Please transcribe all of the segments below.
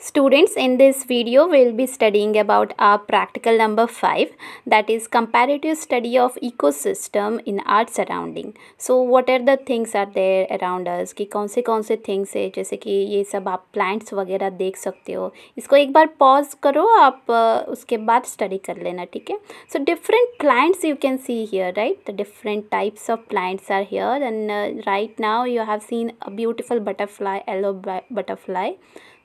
Students, in this video, we will be studying about our practical number 5 that is comparative study of ecosystem in our surrounding. So, what are the things are there around us कि कौन से कौन से things है जैसे कि ये सब आप plants वगैरह देख सकते हो इसको एक बार pause करो आप उसके बाद study कर लेना ठीक है So, different plants you can see here right the different types of plants are here and uh, right now you have seen a beautiful butterfly yellow butterfly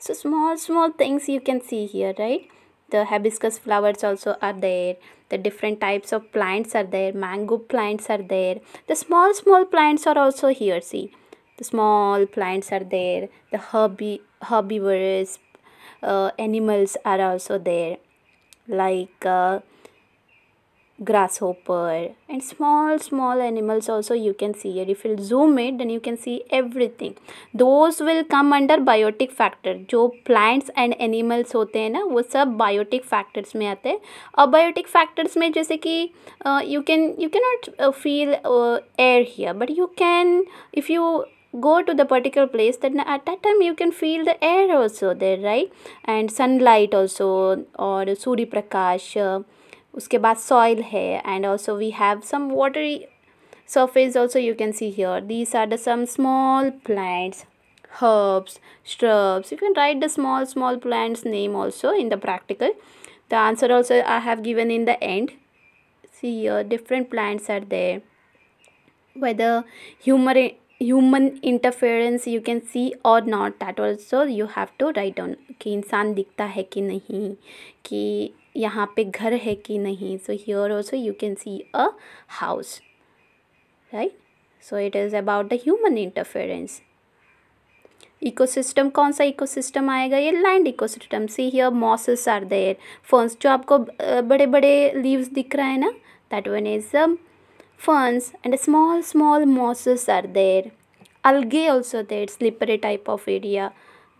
so small small things you can see here right the hibiscus flowers also are there the different types of plants are there mango plants are there the small small plants are also here see the small plants are there the herbi herbivorous uh, animals are also there like uh, grasshopper and small small animals also you can see here if you zoom it then you can see everything those will come under biotic factor जो plants and animals होते हैं ना वो सब biotic factors में आते हैं और biotic factors में जैसे कि you can you cannot uh, feel uh, air here but you can if you go to the particular place then at that time you can feel the air also there right and sunlight also और सूर्य प्रकाश उसके बाद soil है and also we have some watery surface also you can see here these are the some small plants herbs shrubs you can write the small small plants name also in the practical the answer also i have given in the end see here different plants are there whether human human interference you can see or not that also you have to write down कि इंसान दिखता है कि नहीं कि यहाँ पे घर है कि नहीं so here also you can see a house right so it is about the human interference ecosystem कौन सा इको सिस्टम आएगा ये land ecosystem see here mosses are there ferns जो आपको बड़े बड़े लीव्स दिख रहा है ना that one is a ferns and small small mosses are there algae also there slippery type of area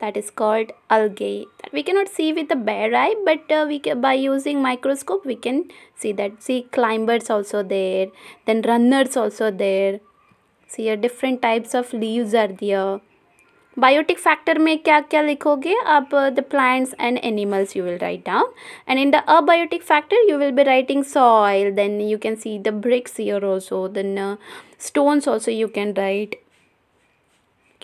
that is called algae we cannot see with the bare eye but uh, we by using microscope we can see that see climbers also there then runners also there see different types of leaves are there biotic factor mein kya kya likhoge up uh, the plants and animals you will write down and in the abiotic factor you will be writing soil then you can see the bricks here also then uh, stones also you can write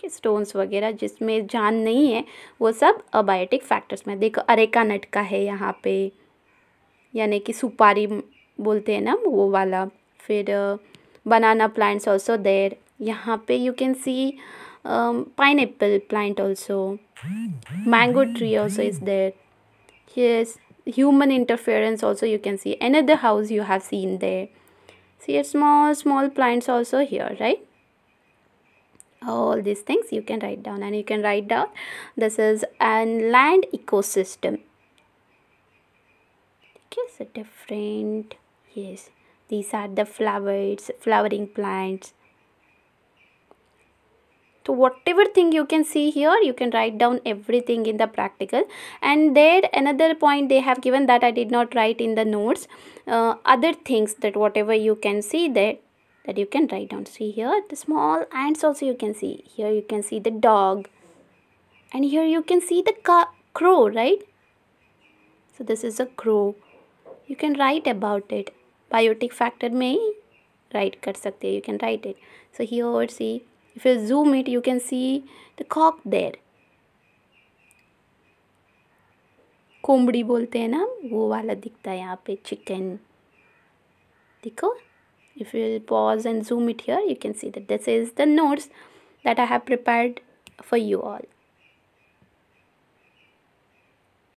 के stones वगैरह जिसमें जान नहीं है वो सब abiotic factors में देखो अरेका नट का है यहाँ पे यानी कि सुपारी बोलते हैं ना वो वाला फिर बनाना प्लांट्स ऑल्सो देर यहाँ पे you can see pineapple plant also mango tree also is there human human also you can see an house you have seen there see see small small plants also here right all these things you can write down and you can write down this is an land ecosystem okay so different yes these are the flowers flowering plants so whatever thing you can see here you can write down everything in the practical and there another point they have given that i did not write in the notes uh, other things that whatever you can see there that you can write down see here the small ants also you can see here you can see the dog and here you can see the crow right so this is a crow you can write about it biotic factor may write kar sakte you can write it so here so ही और see if you zoom it you can see the cock कोमड़ी बोलते हैं ना वो वाला दिखता है यहाँ पे चिकन देखो if you will pause and zoom it here you can see that this is the notes that i have prepared for you all